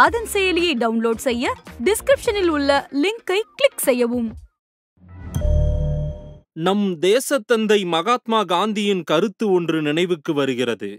ஆதன் செயலியை டவுன்லோட் செய்ய டிஸ்கிரிப்ஷனில் உள்ள லிங்கை கிளிக் செய்யவும் நம் தேசத்தந்தை மகாத்மா காந்தியின் கருத்து ஒன்று நினைவுக்கு வருகிறது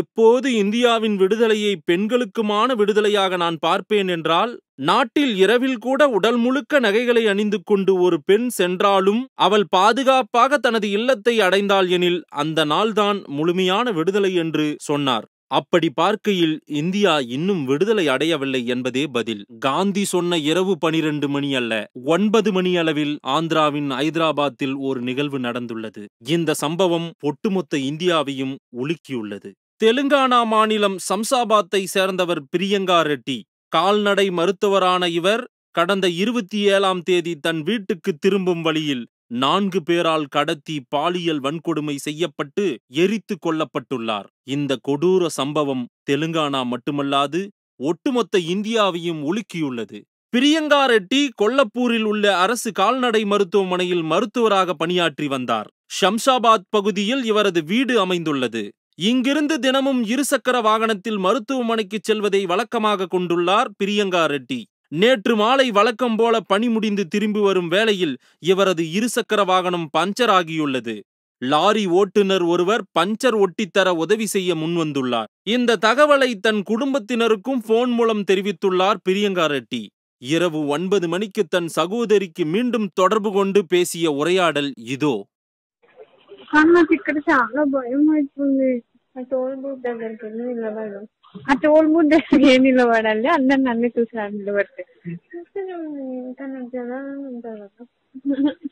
எப்போது இந்தியாவின் விடுதலையை பெண்களுக்குமான விடுதலையாக நான் பார்ப்பேன் என்றால் நாட்டில் இரவில் கூட உடல் முழுக்க நகைகளை அணிந்து கொண்டு ஒரு பெண் சென்றாலும் அவள் பாதுகாப்பாக தனது இல்லத்தை அடைந்தாள் எனில் அந்த நாள்தான் முழுமையான விடுதலை என்று சொன்னார் அப்படி பார்க்கையில் இந்தியா இன்னும் விடுதலை அடையவில்லை என்பதே பதில் காந்தி சொன்ன இரவு பனிரெண்டு மணி அல்ல ஒன்பது மணி அளவில் ஆந்திராவின் ஐதராபாத்தில் ஒரு நிகழ்வு நடந்துள்ளது இந்த சம்பவம் ஒட்டுமொத்த இந்தியாவையும் உலுக்கியுள்ளது தெலுங்கானா மாநிலம் சம்சாபாத்தை சேர்ந்தவர் பிரியங்கா ரெட்டி கால்நடை மருத்துவரான இவர் கடந்த இருபத்தி ஏழாம் தேதி தன் வீட்டுக்கு திரும்பும் வழியில் நான்கு பேரால் கடத்தி பாலியல் வன்கொடுமை செய்யப்பட்டு எரித்து கொல்லப்பட்டுள்ளார் இந்த கொடூர சம்பவம் தெலுங்கானா மட்டுமல்லாது ஒட்டுமொத்த இந்தியாவையும் உலுக்கியுள்ளது பிரியங்கா ரெட்டி கொல்லப்பூரில் உள்ள அரசு கால்நடை மருத்துவமனையில் மருத்துவராக பணியாற்றி வந்தார் ஷம்ஷாபாத் பகுதியில் இவரது வீடு அமைந்துள்ளது இங்கிருந்து தினமும் இருசக்கர வாகனத்தில் மருத்துவமனைக்கு செல்வதை வழக்கமாக கொண்டுள்ளார் பிரியங்கா ரெட்டி நேற்று மாலை வழக்கம் போல பணி முடிந்து திரும்பி வரும் வேளையில் இவரது இருசக்கர வாகனம் பஞ்சர் ஆகியுள்ளது லாரி ஓட்டுநர் ஒருவர் பஞ்சர் ஒட்டித்தர உதவி செய்ய முன்வந்துள்ளார் இந்த தகவலை தன் குடும்பத்தினருக்கும் போன் மூலம் தெரிவித்துள்ளார் பிரியங்கா ரெட்டி இரவு ஒன்பது மணிக்கு தன் சகோதரிக்கு மீண்டும் தொடர்பு கொண்டு பேசிய உரையாடல் இதோ கண்ணா ఇక్కడ చాలా భయం అవుతుంది ఆ ఆ టోల్ ముందు ఏం నిలబడాలి అందరు నన్ను చూసి నిలబడతాయి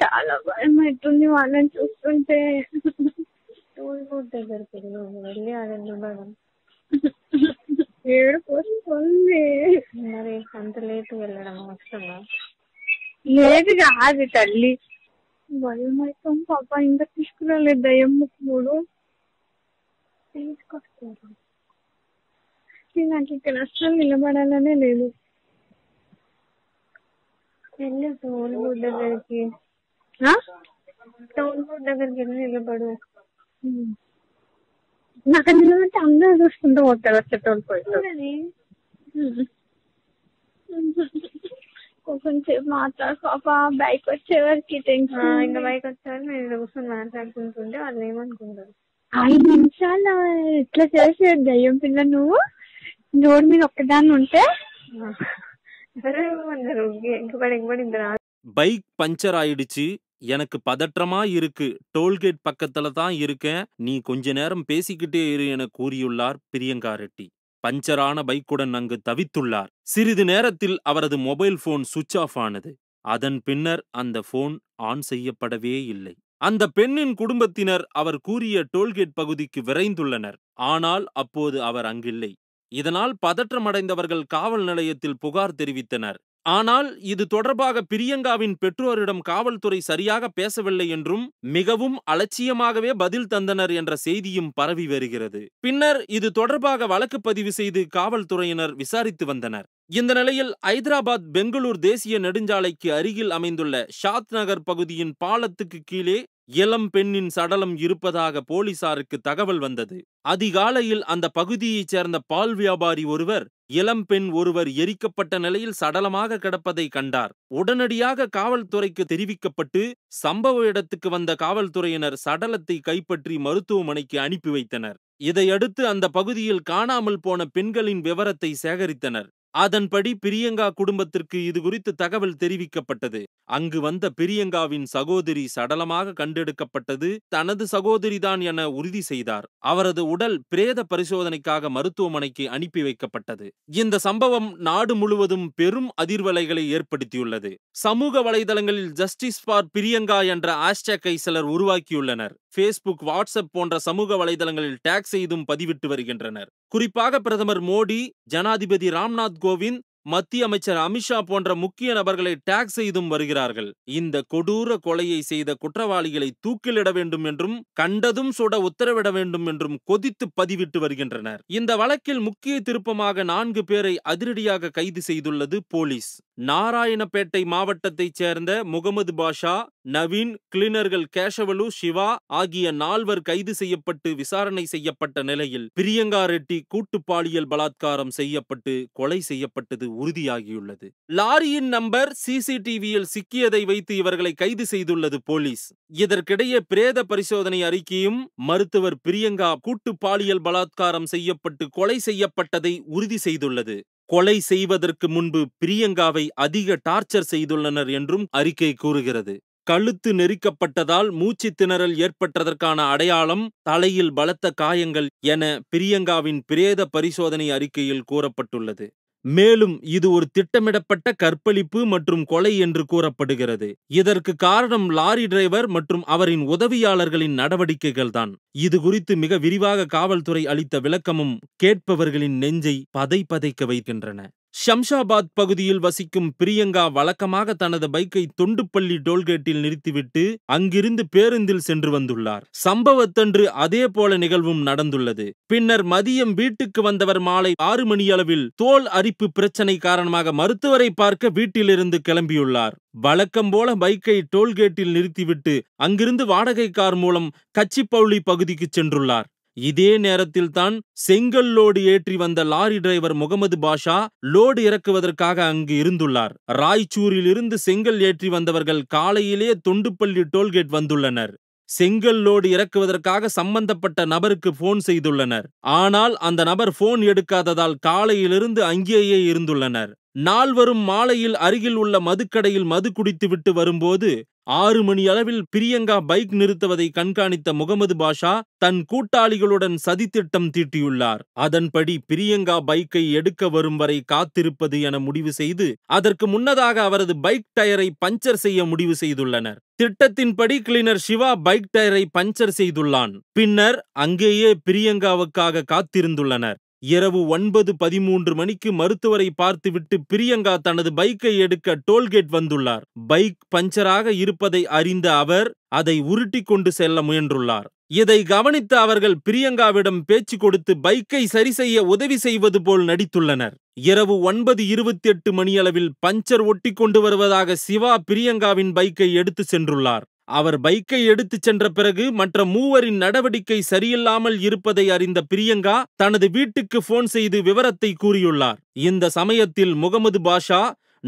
చాలా భయం అవుతుంది వాళ్ళని చూస్తుంటే టోల్ బూత్ దగ్గరికి వెళ్ళి అది నిలబడాలి ఏడు వస్తుంది మరి అంత లేట్ వెళ్ళడం వస్తుందా లేదు కాదు తల్లి భయం అవుతుంది పాప ఇంకా తీసుకురాలేదు దయ్యం మూడు తీసుకొస్తారు నుంచి నాకు ఇక్కడ అస్సలు నిలబడాలనే లేదు వెళ్ళు టోల్బూత్ దగ్గరికి టోల్బూత్ దగ్గరికి వెళ్ళి నిలబడు నాకు నిలబడితే అందరూ చూసుకుంటూ పోతారు వచ్చే టోల్బూత్ కొంచెంసేపు మాట్లాడు పాప బైక్ వచ్చేవారికి టెన్షన్ ఇంకా బైక్ వచ్చేవారు నేను కూర్చొని మాట్లాడుకుంటుంటే వాళ్ళు ఏమనుకుంటారు ఐదు నిమిషాలు ఇట్లా చేసేది దయ్యం పిల్ల నువ్వు మీద ఒక్కదాన్ని ఉంటే பைக் பஞ்சர் ஆயிடுச்சு எனக்கு பதற்றமா இருக்கு டோல்கேட் பக்கத்துல தான் இருக்கேன் நீ கொஞ்ச நேரம் பேசிக்கிட்டே இரு என கூறியுள்ளார் பிரியங்கா ரெட்டி பஞ்சரான பைக்குடன் அங்கு தவித்துள்ளார் சிறிது நேரத்தில் அவரது மொபைல் போன் சுவிட்ச் ஆஃப் ஆனது அதன் பின்னர் அந்த போன் ஆன் செய்யப்படவே இல்லை அந்த பெண்ணின் குடும்பத்தினர் அவர் கூறிய டோல்கேட் பகுதிக்கு விரைந்துள்ளனர் ஆனால் அப்போது அவர் அங்கில்லை இதனால் பதற்றமடைந்தவர்கள் காவல் நிலையத்தில் புகார் தெரிவித்தனர் ஆனால் இது தொடர்பாக பிரியங்காவின் பெற்றோரிடம் காவல்துறை சரியாக பேசவில்லை என்றும் மிகவும் அலட்சியமாகவே பதில் தந்தனர் என்ற செய்தியும் பரவி வருகிறது பின்னர் இது தொடர்பாக வழக்கு பதிவு செய்து காவல்துறையினர் விசாரித்து வந்தனர் இந்த நிலையில் ஐதராபாத் பெங்களூர் தேசிய நெடுஞ்சாலைக்கு அருகில் அமைந்துள்ள ஷாத் நகர் பகுதியின் பாலத்துக்கு கீழே இளம் பெண்ணின் சடலம் இருப்பதாக போலீசாருக்கு தகவல் வந்தது அதிகாலையில் அந்த பகுதியைச் சேர்ந்த பால் வியாபாரி ஒருவர் இளம் பெண் ஒருவர் எரிக்கப்பட்ட நிலையில் சடலமாக கிடப்பதை கண்டார் உடனடியாக காவல்துறைக்கு தெரிவிக்கப்பட்டு சம்பவ இடத்துக்கு வந்த காவல்துறையினர் சடலத்தை கைப்பற்றி மருத்துவமனைக்கு அனுப்பி வைத்தனர் இதையடுத்து அந்த பகுதியில் காணாமல் போன பெண்களின் விவரத்தை சேகரித்தனர் அதன்படி பிரியங்கா குடும்பத்திற்கு இது குறித்து தகவல் தெரிவிக்கப்பட்டது அங்கு வந்த பிரியங்காவின் சகோதரி சடலமாக கண்டெடுக்கப்பட்டது தனது சகோதரிதான் என உறுதி செய்தார் அவரது உடல் பிரேத பரிசோதனைக்காக மருத்துவமனைக்கு அனுப்பி வைக்கப்பட்டது இந்த சம்பவம் நாடு முழுவதும் பெரும் அதிர்வலைகளை ஏற்படுத்தியுள்ளது சமூக வலைதளங்களில் ஜஸ்டிஸ் ஃபார் பிரியங்கா என்ற ஆஸ்டேக்கை சிலர் உருவாக்கியுள்ளனர் ஃபேஸ்புக் வாட்ஸ்அப் போன்ற சமூக வலைதளங்களில் டேக் செய்தும் பதிவிட்டு வருகின்றனர் குறிப்பாக பிரதமர் மோடி ஜனாதிபதி ராம்நாத் கோவிந்த் மத்திய அமைச்சர் அமித்ஷா போன்ற முக்கிய நபர்களை டேக் செய்தும் வருகிறார்கள் இந்த கொடூர கொலையை செய்த குற்றவாளிகளை தூக்கிலிட வேண்டும் என்றும் கண்டதும் சுட உத்தரவிட வேண்டும் என்றும் கொதித்து பதிவிட்டு வருகின்றனர் இந்த வழக்கில் முக்கிய திருப்பமாக நான்கு பேரை அதிரடியாக கைது செய்துள்ளது போலீஸ் நாராயணபேட்டை மாவட்டத்தைச் சேர்ந்த முகமது பாஷா நவீன் கிளீனர்கள் கேஷவலு சிவா ஆகிய நால்வர் கைது செய்யப்பட்டு விசாரணை செய்யப்பட்ட நிலையில் பிரியங்கா ரெட்டி கூட்டு பாலியல் பலாத்காரம் செய்யப்பட்டு கொலை செய்யப்பட்டது உறுதியாகியுள்ளது லாரியின் நம்பர் சிசிடிவியில் சிக்கியதை வைத்து இவர்களை கைது செய்துள்ளது போலீஸ் இதற்கிடையே பிரேத பரிசோதனை அறிக்கையும் மருத்துவர் பிரியங்கா கூட்டு பாலியல் பலாத்காரம் செய்யப்பட்டு கொலை செய்யப்பட்டதை உறுதி செய்துள்ளது கொலை செய்வதற்கு முன்பு பிரியங்காவை அதிக டார்ச்சர் செய்துள்ளனர் என்றும் அறிக்கை கூறுகிறது கழுத்து நெரிக்கப்பட்டதால் மூச்சு திணறல் ஏற்பட்டதற்கான அடையாளம் தலையில் பலத்த காயங்கள் என பிரியங்காவின் பிரேத பரிசோதனை அறிக்கையில் கூறப்பட்டுள்ளது மேலும் இது ஒரு திட்டமிடப்பட்ட கற்பழிப்பு மற்றும் கொலை என்று கூறப்படுகிறது இதற்கு காரணம் லாரி டிரைவர் மற்றும் அவரின் உதவியாளர்களின் நடவடிக்கைகள்தான் இது குறித்து மிக விரிவாக காவல்துறை அளித்த விளக்கமும் கேட்பவர்களின் நெஞ்சை பதை பதைக்க வைக்கின்றன ஷம்ஷாபாத் பகுதியில் வசிக்கும் பிரியங்கா வழக்கமாக தனது பைக்கை தொண்டுப்பள்ளி டோல்கேட்டில் நிறுத்திவிட்டு அங்கிருந்து பேருந்தில் சென்று வந்துள்ளார் சம்பவத்தன்று அதே போல நிகழ்வும் நடந்துள்ளது பின்னர் மதியம் வீட்டுக்கு வந்தவர் மாலை ஆறு மணியளவில் தோல் அரிப்பு பிரச்சனை காரணமாக மருத்துவரை பார்க்க வீட்டிலிருந்து கிளம்பியுள்ளார் வழக்கம் போல பைக்கை டோல்கேட்டில் நிறுத்திவிட்டு அங்கிருந்து வாடகை கார் மூலம் கச்சிப்பவுளி பகுதிக்கு சென்றுள்ளார் இதே நேரத்தில்தான் செங்கல் லோடு ஏற்றி வந்த lorry driver Mohammed Basha load இறக்குவதற்காக அங்கு இருந்துள்ளார் ராய்ச்சூரிலிருந்து செங்கல் ஏற்றி வந்தவர்கள் காலையிலே தொண்டுப்பள்ளி டோல்கேட் வந்துள்ளனர் செங்கல் லோடு இறக்குவதற்காக சம்பந்தப்பட்ட நபருக்கு போன் செய்துள்ளனர் ஆனால் அந்த நபர் போன் எடுக்காததால் காலையிலிருந்து அங்கேயே இருந்துள்ளனர் நால்வரும் மாலையில் அருகில் உள்ள மதுக்கடையில் மது குடித்துவிட்டு வரும்போது ஆறு மணி அளவில் பிரியங்கா பைக் நிறுத்துவதை கண்காணித்த முகமது பாஷா தன் கூட்டாளிகளுடன் சதித்திட்டம் தீட்டியுள்ளார் அதன்படி பிரியங்கா பைக்கை எடுக்க வரும் வரை காத்திருப்பது என முடிவு செய்து அதற்கு முன்னதாக அவரது பைக் டயரை பஞ்சர் செய்ய முடிவு செய்துள்ளனர் திட்டத்தின்படி கிளீனர் சிவா பைக் டயரை பஞ்சர் செய்துள்ளான் பின்னர் அங்கேயே பிரியங்காவுக்காக காத்திருந்துள்ளனர் இரவு ஒன்பது பதிமூன்று மணிக்கு மருத்துவரை பார்த்துவிட்டு பிரியங்கா தனது பைக்கை எடுக்க டோல்கேட் வந்துள்ளார் பைக் பஞ்சராக இருப்பதை அறிந்த அவர் அதை உருட்டி கொண்டு செல்ல முயன்றுள்ளார் இதை கவனித்த அவர்கள் பிரியங்காவிடம் பேச்சு கொடுத்து பைக்கை சரி செய்ய உதவி செய்வது போல் நடித்துள்ளனர் இரவு ஒன்பது இருபத்தி எட்டு மணியளவில் பஞ்சர் ஒட்டி கொண்டு வருவதாக சிவா பிரியங்காவின் பைக்கை எடுத்து சென்றுள்ளார் அவர் பைக்கை எடுத்துச் சென்ற பிறகு மற்ற மூவரின் நடவடிக்கை சரியில்லாமல் இருப்பதை அறிந்த பிரியங்கா தனது வீட்டுக்கு போன் செய்து விவரத்தை கூறியுள்ளார் இந்த சமயத்தில் முகமது பாஷா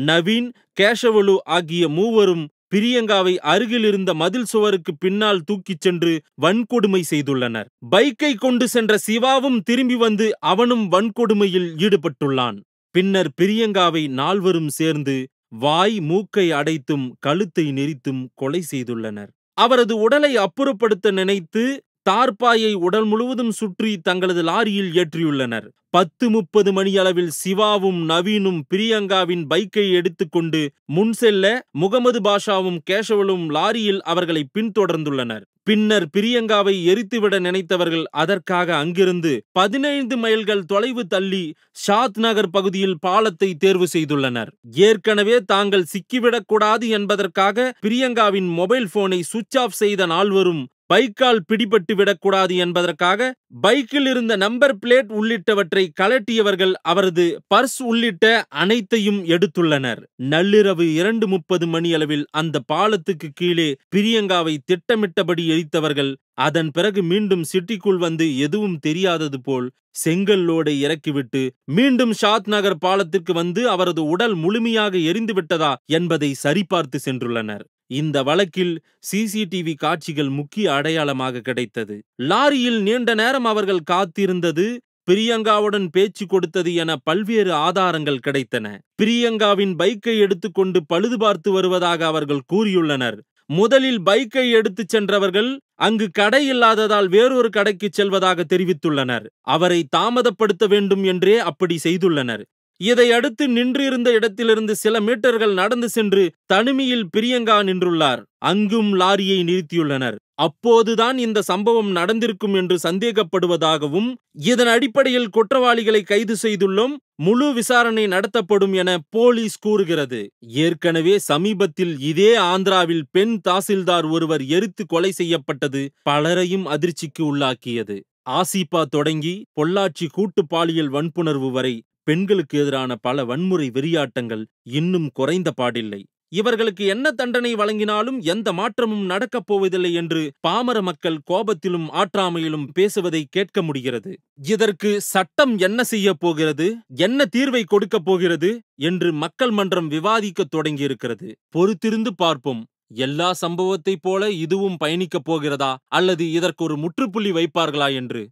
நவீன் கேஷவலு ஆகிய மூவரும் பிரியங்காவை அருகில் இருந்த மதில் சுவருக்கு பின்னால் தூக்கிச் சென்று வன்கொடுமை செய்துள்ளனர் பைக்கை கொண்டு சென்ற சிவாவும் திரும்பி வந்து அவனும் வன்கொடுமையில் ஈடுபட்டுள்ளான் பின்னர் பிரியங்காவை நால்வரும் சேர்ந்து வாய் மூக்கை அடைத்தும் கழுத்தை நெரித்தும் கொலை செய்துள்ளனர் அவரது உடலை அப்புறப்படுத்த நினைத்து தார்பாயை உடல் முழுவதும் சுற்றி தங்களது லாரியில் ஏற்றியுள்ளனர் பத்து முப்பது மணியளவில் சிவாவும் நவீனும் பிரியங்காவின் பைக்கை எடுத்துக்கொண்டு முன் செல்ல முகமது பாஷாவும் கேஷவலும் லாரியில் அவர்களை பின்தொடர்ந்துள்ளனர் பின்னர் பிரியங்காவை எரித்துவிட நினைத்தவர்கள் அதற்காக அங்கிருந்து பதினைந்து மைல்கள் தொலைவு தள்ளி ஷாத் நகர் பகுதியில் பாலத்தை தேர்வு செய்துள்ளனர் ஏற்கனவே தாங்கள் சிக்கிவிடக்கூடாது என்பதற்காக பிரியங்காவின் மொபைல் போனை சுவிட்ச் ஆஃப் செய்த நால்வரும் பைக்கால் பிடிபட்டு விடக்கூடாது என்பதற்காக பைக்கில் இருந்த நம்பர் பிளேட் உள்ளிட்டவற்றை கலட்டியவர்கள் அவரது பர்ஸ் உள்ளிட்ட அனைத்தையும் எடுத்துள்ளனர் நள்ளிரவு இரண்டு முப்பது மணியளவில் அந்த பாலத்துக்கு கீழே பிரியங்காவை திட்டமிட்டபடி எரித்தவர்கள் அதன் பிறகு மீண்டும் சிட்டிக்குள் வந்து எதுவும் தெரியாதது போல் செங்கல்லோடை இறக்கிவிட்டு மீண்டும் ஷாத் நகர் பாலத்திற்கு வந்து அவரது உடல் முழுமையாக எரிந்துவிட்டதா என்பதை சரிபார்த்து சென்றுள்ளனர் இந்த வழக்கில் சிசிடிவி காட்சிகள் முக்கிய அடையாளமாக கிடைத்தது லாரியில் நீண்ட நேரம் அவர்கள் காத்திருந்தது பிரியங்காவுடன் பேச்சு கொடுத்தது என பல்வேறு ஆதாரங்கள் கிடைத்தன பிரியங்காவின் பைக்கை எடுத்துக்கொண்டு பழுது பார்த்து வருவதாக அவர்கள் கூறியுள்ளனர் முதலில் பைக்கை எடுத்துச் சென்றவர்கள் அங்கு கடை இல்லாததால் வேறொரு கடைக்கு செல்வதாக தெரிவித்துள்ளனர் அவரை தாமதப்படுத்த வேண்டும் என்றே அப்படி செய்துள்ளனர் இதை அடுத்து நின்றிருந்த இடத்திலிருந்து சில மீட்டர்கள் நடந்து சென்று தனிமையில் பிரியங்கா நின்றுள்ளார் அங்கும் லாரியை நிறுத்தியுள்ளனர் அப்போதுதான் இந்த சம்பவம் நடந்திருக்கும் என்று சந்தேகப்படுவதாகவும் இதன் அடிப்படையில் குற்றவாளிகளை கைது செய்துள்ளோம் முழு விசாரணை நடத்தப்படும் என போலீஸ் கூறுகிறது ஏற்கனவே சமீபத்தில் இதே ஆந்திராவில் பெண் தாசில்தார் ஒருவர் எரித்து கொலை செய்யப்பட்டது பலரையும் அதிர்ச்சிக்கு உள்ளாக்கியது ஆசிபா தொடங்கி பொள்ளாச்சி கூட்டு பாலியல் வன்புணர்வு வரை பெண்களுக்கு எதிரான பல வன்முறை வெறியாட்டங்கள் இன்னும் குறைந்த பாடில்லை இவர்களுக்கு என்ன தண்டனை வழங்கினாலும் எந்த மாற்றமும் நடக்கப் போவதில்லை என்று பாமர மக்கள் கோபத்திலும் ஆற்றாமையிலும் பேசுவதை கேட்க முடிகிறது இதற்கு சட்டம் என்ன செய்ய போகிறது என்ன தீர்வை கொடுக்கப் போகிறது என்று மக்கள் மன்றம் விவாதிக்கத் தொடங்கியிருக்கிறது பொறுத்திருந்து பார்ப்போம் எல்லா சம்பவத்தைப் போல இதுவும் பயணிக்கப் போகிறதா அல்லது இதற்கு ஒரு முற்றுப்புள்ளி வைப்பார்களா என்று